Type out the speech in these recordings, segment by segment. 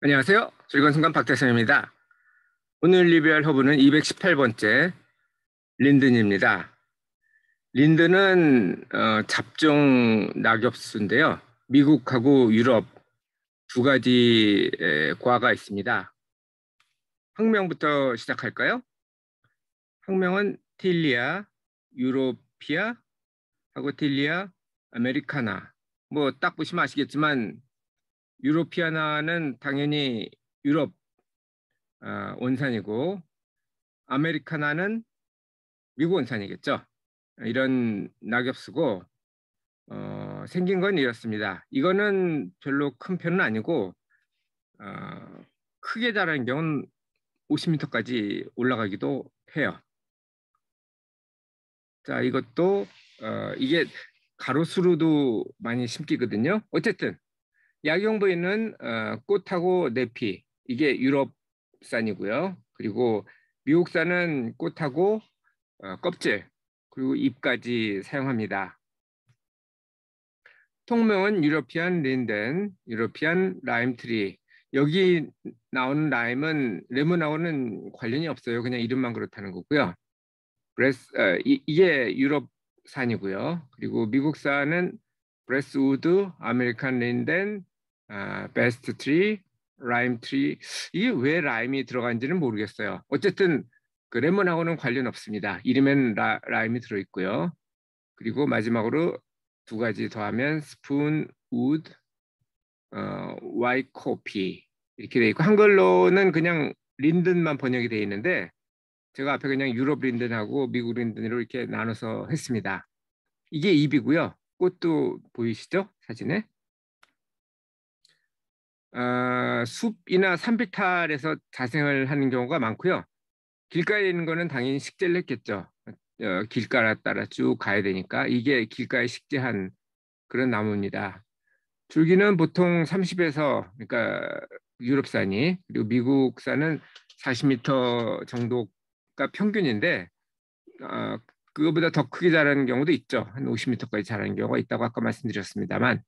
안녕하세요. 즐거운 순간 박태선입니다. 오늘 리뷰할 허브는 218번째 린든입니다. 린든은 어, 잡종 낙엽수인데요. 미국하고 유럽 두 가지 에, 과가 있습니다. 학명부터 시작할까요? 학명은 틸리아, 유로피아 하고 틸리아 아메리카나. 뭐 딱 보시면 아시겠지만 유로피아나는 당연히 유럽 아, 원산이고 아메리카나는 미국 원산이겠죠. 이런 낙엽수고 어, 생긴 건 이렇습니다. 이거는 별로 큰 편은 아니고 어, 크게 자라는 경우는 50m까지 올라가기도 해요. 자 이것도 어, 이게 가로수로도 많이 심기거든요. 어쨌든 야경부에 있는 어, 꽃하고 내피 이게 유럽산이고요. 그리고 미국산은 꽃하고 어, 껍질 그리고 잎까지 사용합니다. 통명은 유러피안 린덴, 유러피안 라임트리. 여기 나오는 라임은 레몬하고는 관련이 없어요. 그냥 이름만 그렇다는 거고요. 브레스, 어, 이, 이게 유럽산이고요. 그리고 미국산은 브레스우드, 아메리칸 린덴, 베스트 트리, 라임 트리 이게 왜 라임이 들어간지는 모르겠어요. 어쨌든 그 레몬하고는 관련 없습니다. 이름엔 라, 라임이 들어있고요. 그리고 마지막으로 두 가지 더하면 스푼, 우드, 와이코피 이렇게 돼 있고 한글로는 그냥 린든만 번역이 돼 있는데 제가 앞에 그냥 유럽 린든하고 미국 린든으로 이렇게 나눠서 했습니다. 이게 입이고요. 꽃도 보이시죠? 사진에. 어, 숲이나 산비탈에서 자생을 하는 경우가 많고요. 길가에 있는 거는 당연히 식재를 했겠죠. 어, 어 길가라 따라 쭉 가야 되니까 이게 길가에 식재한 그런 나무입니다. 줄기는 보통 30에서 그러니까 유럽산이 그리고 미국산은 40m 정도가 평균인데 어, 그거보다 더 크게 자라는 경우도 있죠. 한 50m까지 자라는 경우가 있다고 아까 말씀드렸습니다만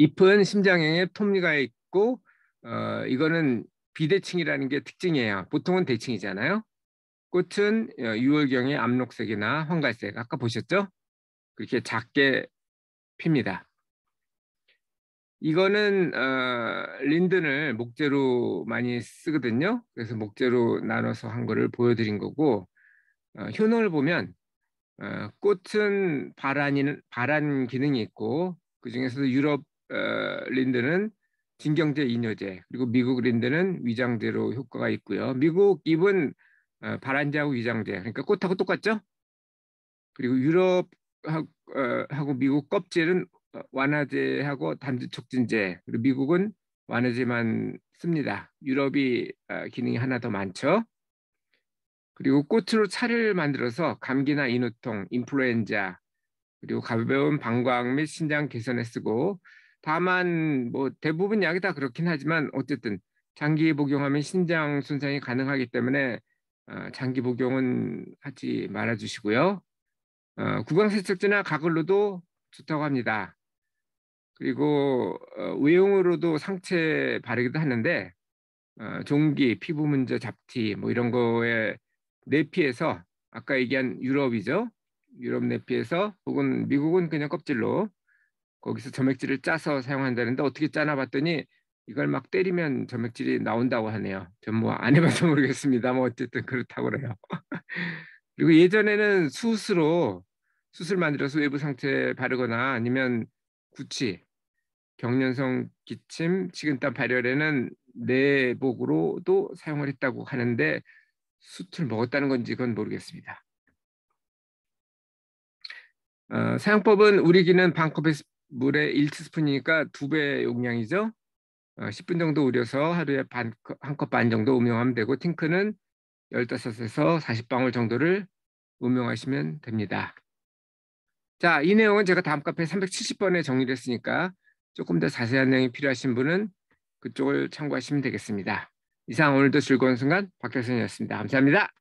잎은 심장형의 톱니가 있고 어, 이거는 비대칭이라는 게 특징이에요. 보통은 대칭이잖아요. 꽃은 6월경에 어, 암록색이나 황갈색 아까 보셨죠? 그렇게 작게 핍니다. 이거는 어, 린든을 목재로 많이 쓰거든요. 그래서 목재로 나눠서 한 거를 보여드린 거고 어, 효능을 보면 어, 꽃은 발안, 발안 기능이 있고 그중에서도 유럽 어, 린드는 진경제 이뇨제 그리고 미국 린드는 위장제로 효과가 있고요. 미국 입은 어, 발안제하고 위장제 그러니까 꽃하고 똑같죠? 그리고 유럽하고 어, 미국 껍질은 어, 완화제하고 단지 촉진제 그리고 미국은 완화제만 씁니다. 유럽이 어, 기능이 하나 더 많죠. 그리고 꽃으로 차를 만들어서 감기나 인후통, 인플루엔자 그리고 가벼운 방광 및 신장 개선에 쓰고 다만 뭐 대부분 약이 다 그렇긴 하지만 어쨌든 장기 복용하면 신장 손상이 가능하기 때문에 어, 장기 복용은 하지 말아 주시고요. 어, 구강세척제나 가글로도 좋다고 합니다. 그리고 외용으로도 어, 상체 바르기도 하는데 종기, 피부 문제, 잡티 뭐 이런 거에 내피에서 아까 얘기한 유럽이죠. 유럽 내피에서 혹은 미국은 그냥 껍질로 거기서 점액질을 짜서 사용한다는데 어떻게 짜나 봤더니 이걸 막 때리면 점액질이 나온다고 하네요. 전뭐안 해봐서 모르겠습니다. 뭐 어쨌든 그렇다고 그래요. 그리고 예전에는 수으로 수술 만들어서 외부 상태에 바르거나 아니면 구취, 경련성 기침, 식은땀 발열에는 내복으로도 사용을 했다고 하는데 수트를 먹었다는 건지 그건 모르겠습니다. 어, 사용법은 우리 기는 방콕에서 물에 1티스푼이니까 두 배 용량이죠. 어, 10분 정도 우려서 하루에 한 컵 반 정도 음용하면 되고 팅크는 15에서 40방울 정도를 음용하시면 됩니다. 자, 이 내용은 제가 다음 카페 370번에 정리를 했으니까 조금 더 자세한 내용이 필요하신 분은 그쪽을 참고하시면 되겠습니다. 이상 오늘도 즐거운 순간 박태선이었습니다. 감사합니다.